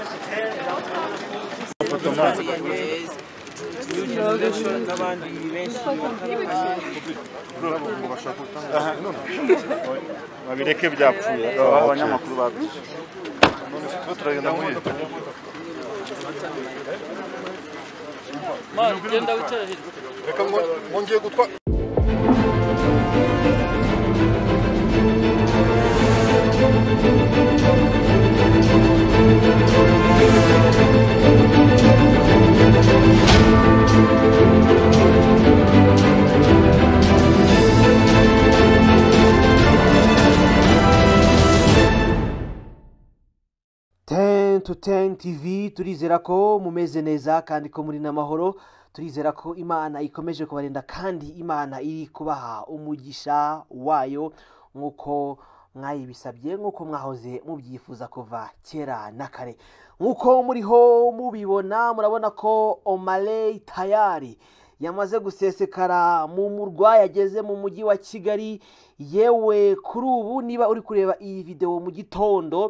Ma vi che vi appunto, andiamo a provare. Non si può trarre da qui. Ma, ti andavo a cercare. Come non dico qua. teni tivi turizera ko mumeze neza kandi ko muri n'amahoro turizera ko imana ikomeje kubarinda kandi imana iri kubaha umugisha wayo nk'uko mwayibisabye nk'uko mwahoze mubyifuza kuva kera na kare nk'uko muriho mubibona murabona ko omare tayari yamaze gusesekara mu murwa yageze mu mujyi wa kigali yewe kuri ubu niba uri kureba iyi videwo mu gitondo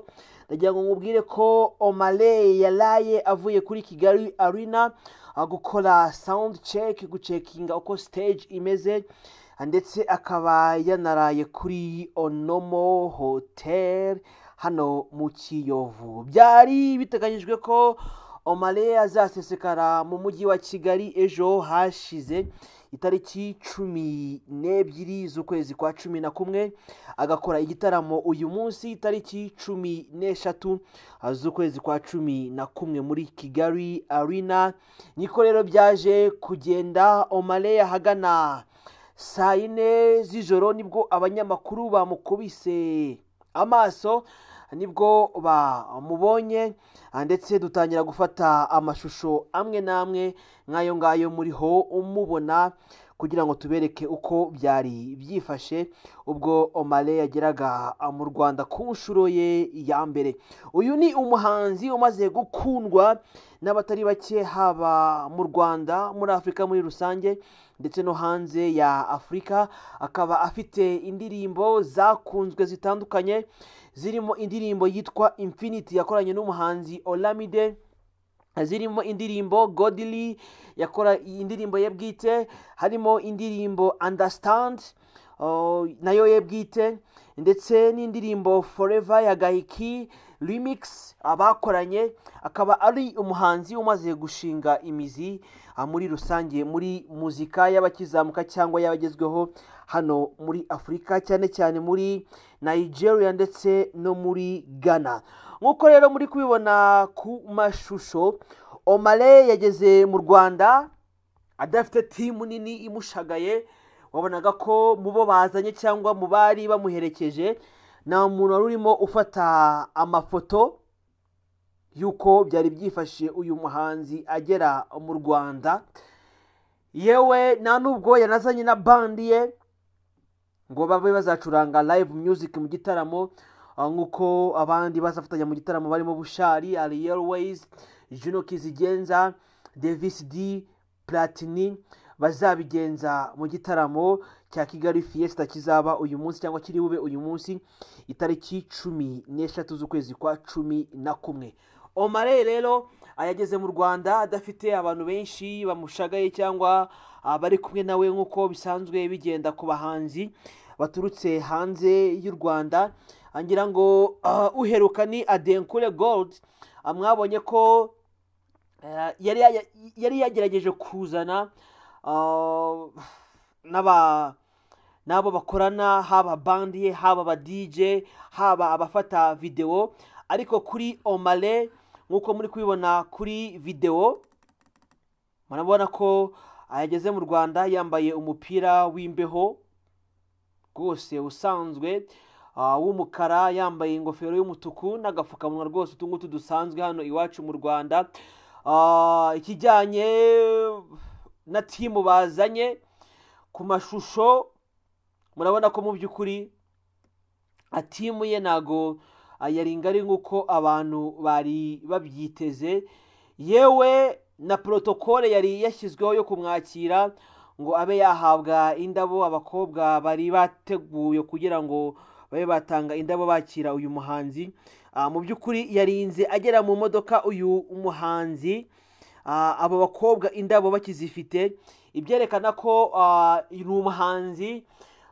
ndagira ngo nkubwire ko omale yaraye avuye kuri kigali arena ah, gukora sound check gucekinga uko stage imeze ndetse akaba yanaraye kuri onomo hotel hano mu kiyovu byari biteganyijwe ko omale azasesekara mu mujyi wa kigali ejo hashize itariki cumi n'ebyiri z'ukwezi kwa cumi na kumwe agakora igitaramo uyu munsi itariki cumi n'eshatu ah, z'ukwezi kwa cumi na kumwe muri kigali arena niko rero byaje kugenda omare ahagana saa yine z'ijoro nibwo abanyamakuru bamukubise amaso nibwo bamubonye ah, ndetse dutangira gufata amashusho amwe n'amwe nk'ayo ngayo muriho umubona kugira ngo tubereke uko byari byifashe ubwo Omale yageraga ah, mu Rwanda ku nshuro ye ya mbere uyu ni umuhanzi umaze gukundwa n'abatari bake haba mu Rwanda muri Afurika muri rusange ndetse no hanze ya Afurika akaba afite indirimbo zakunzwe zitandukanye zirimo indirimbo yitwa infinity yakoranye n'umuhanzi olamide zirimo indirimbo godly yakora indirimbo ye bwite harimo indirimbo understand oh, nayo ye bwite ndetse n'indirimbo forever ya gahiki remix abakoranye akaba ari umuhanzi umaze gushinga imizi muri rusange muri muzika y'abakizamuka cyangwa y'abagezweho hano muri afurika cyane cyane muri nigeria ndetse no muri ghana nk'uko rero muri kubibona ku mashusho omare yageze mu rwanda adafite timu nini imushagaye wabonaga ko mu bo bazanye cyangwa mu bari bamuherekeje nta muntu wari urimo ufata amafoto y'uko byari byifashe uyu muhanzi agera mu rwanda yewe nta nubwo yanazanye na bandi ye ngo babe bazacuranga live music mu gitaramo ah, nk'uko abandi bazafatanya mu gitaramo barimo bushari ari yeroweyizi juno kizigenza devisi di platini bazabigenza mu gitaramo cya kigali fiesta kizaba uyu munsi cyangwa kiri bube uyu munsi itariki cumi n'eshatu z'ukwezi kwa cumi na kumwe omare rero ayageze mu rwanda adafite abantu benshi bamushagaye cyangwa abari ah, kumwe nawe nk'uko bisanzwe bigenda ku bahanzi baturutse hanze y'u rwanda ngira ngo ah, uheruka ni adenkure gold amwabonye ah, ko eh, yari yagerageje kuzana n'abo bakorana haba bandiye haba aba dj haba abafata videwo ariko kuri omale nk'uko muri kubibona kuri videwo murabona ko yageze mu rwanda yambaye umupira w'imbeho rwose usanzwe ah, w'umukara yambaye ingofero y'umutuku n'agapfukamunwa rwose utungutu dusanzwe hano iwacu mu rwanda ah, ikijyanye na timu bazanye ku mashusho murabona ko mu by'ukuri atimuye ntago yari ngari nk'uko abantu bari babyiteze yewe na porotokole yari yashyizweho yo kumwakira ngo abe yahabwa indabo abakobwa bari bateguye kugira ngo babe batanga indabo bakira uyu muhanzi mu by'ukuri yarinze agera mu modoka uyu muhanzi abo bakobwa indabo bakizifite ibyerekana ko ah, ni umuhanzi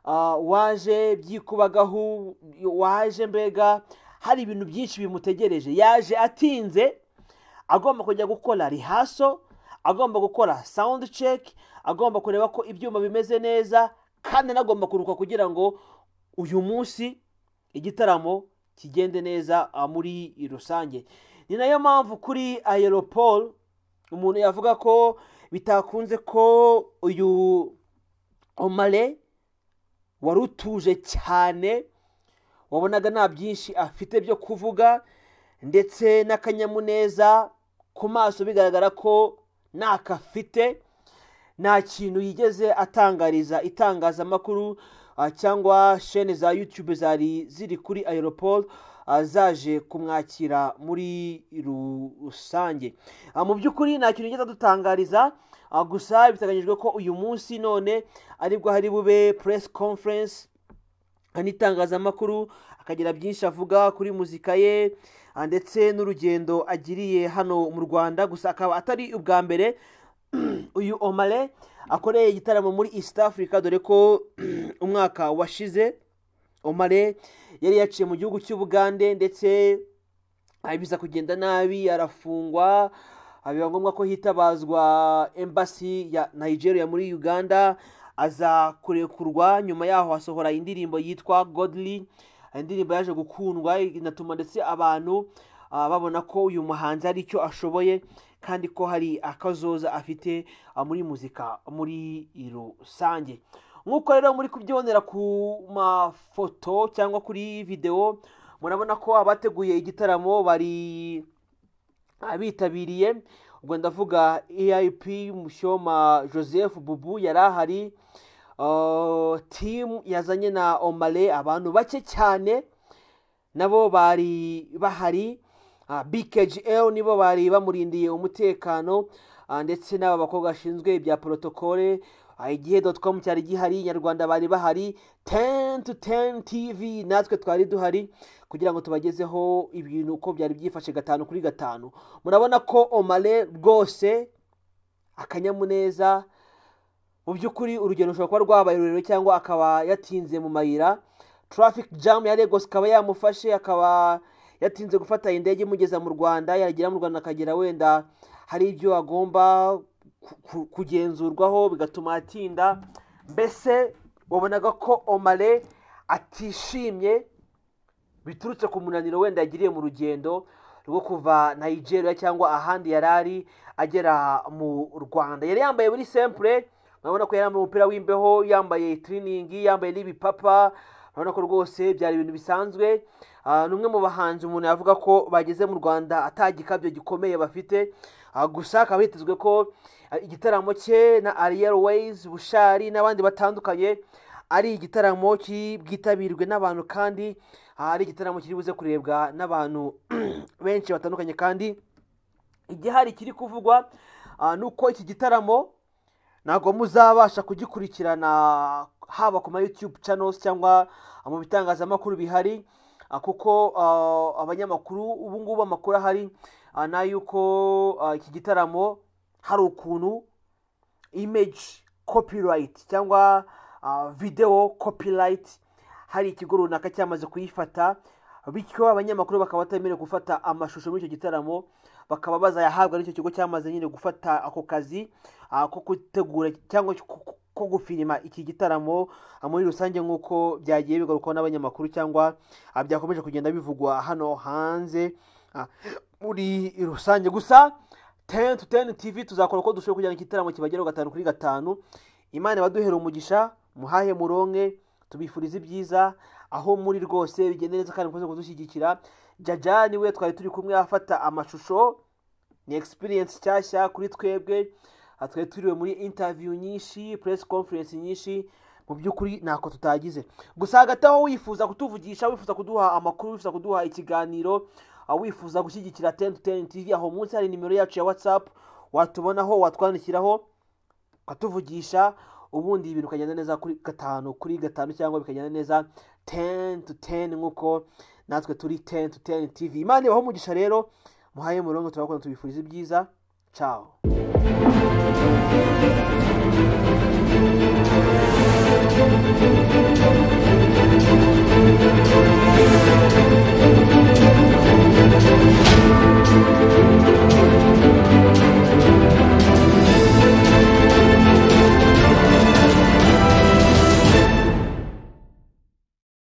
ah, waje byikubagaho waje mbega hari ibintu byinshi bimutegereje yaje atinze agomba kujya gukora rihaso agomba gukora sawundi ceki agomba kureba ko ibyuma bimeze neza kandi anagomba kuruka kugira ngo uyu munsi igitaramo kigende neza ah, muri rusange ni nayo mpamvu kuri ayeroporo umuntu yavuga ko bitakunze ko uyu omare wari utuje cyane wabonaga nta byinshi afite byo kuvuga ndetse n'akanyamuneza ku maso bigaragara ko ntakafite nta kintu yigeze atangariza itangazamakuru ah, cyangwa shene za yutube zari ziri kuri aeroport zaje kumwakira muri rusange ah, mu by'ukuri nta kintu ugenda dutangariza ah, gusa biteganyijwe ko uyu munsi none aribwo hari bube press conference n'itangazamakuru akagira byinshi avuga kuri muzika ye ah, ndetse n'urugendo agiriye hano mu rwanda gusa akaba atari ubwa mbere uyu omare akoreye igitaramo muri east africa dore ko umwaka washize omare eh, yari yaciye mu gihugu cy'ubugande ndetse biza kugenda nabi arafungwa biba ngombwa ko hitabazwa embassy ya nigeria muri uganda aza kurekurwa nyuma yaho hasohora indirimbo yitwa godly indirimbo yaje gukundwa inatuma ndetse abantu ah, babona ko uyu muhanzi ari icyo ashoboye kandi ko hari akazoza afite ah, muri muzika muri rusange nk'uko rero muri kubyibonera ku mafoto cyangwa kuri videwo murabona ko abateguye igitaramo bari abitabiriye ah, ubwo ndavuga eip mushyoma joseph bubu yari ahari ah, Team yazanye na omare abantu bake cyane nabo bari bahari ah, bkgl nibo bari bamurindiye umutekano ndetse n'aba bakobwa bashinzwe ibya porotokole igihe doti cyari gihari nyarwanda bari bahari teni to teni TV natwe twari duhari kugira ngo tubagezeho ibintu uko byari byifashe gatanu kuri gatanu murabona ko omare rwose akanyamuneza mu by'ukuri urugendo rushobora kuba rwabaye rurerure cyangwa akaba yatinze mu mayira tarafiki jamu ya Lagos ikaba yamufashe akaba yatinze gufata indege imugeza mu rwanda yagera mu rwanda akagera wenda hari ibyo agomba kugenzurwaho bigatuma atinda mbese wabonaga ko omare atishimye biturutse ku munaniro wenda yagiriye mu rugendo rwo kuva nigeria cyangwa ahandi yari ari agera mu rwanda yari yambaye muri sempure urabona ko yari yambaye umupira w'imbeho yambaye tiriningi yambaye n'ibipapa urabona ko rwose byari ibintu bisanzwe ah, ni umwe mu bahanzi umuntu yavuga ko bageze mu rwanda atagikabyo gikomeye bafite Ah, gusa hakaba hitezwe ko eh, igitaramo cye na ariel wayizi bushari n'abandi batandukanye ari igitaramo bwitabirwe n'abantu kandi ah, ari igitaramo kiri buze kurebwa n'abantu benshi batandukanye kandi igihari kiri kuvugwa ah, ni uko iki gitaramo ntabwo muzabasha kugikurikirana haba ku ma yutube channels cyangwa mu bitangazamakuru bihari kuko abanyamakuru ubu ngubu amakuru ahari Uh, ni ay'uko uh, iki gitaramo hari ukuntu imeji kopirayiti cyangwa uh, videwo kopirayiti hari ikigo runaka cyamaze kuyifata bityo abanyamakuru bakaba batemerewe gufata amashusho muri icyo gitaramo bakaba bazayahabwa n'icyo kigo cyamaze nyine gufata ako kazi ko gutegura cyangwa ko gufirima iki gitaramo muri rusange nk'uko byagiye bigarukwaho n'abanyamakuru cyangwa byakomeje kugenda bivugwa hano hanze muri rusange gusa teni tu teni tivi tuzakora uko dushoboye kugira ngo igitaramo kibageraho gatanu kuri gatanu imana ibaduhere umugisha muhahe muronke tubifurize ibyiza aho muri rwose bigenda neza kandi mukoze kudushyigikira jajya niwe twari turi kumwe afata amashusho ni egisipiriyensi nshyashya kuri twebwe ah, twari turiwe muri intaviyu nyinshi puresi konferensi nyinshi mu by'ukuri ntako tutagize gusa hagati aho wifuza kutuvugisha wifuza kuduha amakuru wifuza kuduha ikiganiro wifuza gushyigikira teni teni tivi aho munsi hari nimero yacu ya watsapu watubonaho watwandikiraho ukatuvugisha ubundi ibintu bikagenda neza kuri gatanu kuri gatanu cyangwa bikagenda neza teni tu teni nk'uko natwe turi teni tu teni tivi imana ibaho umugisha rero muhaye murongo turabakunda tubifuriza ibyiza caho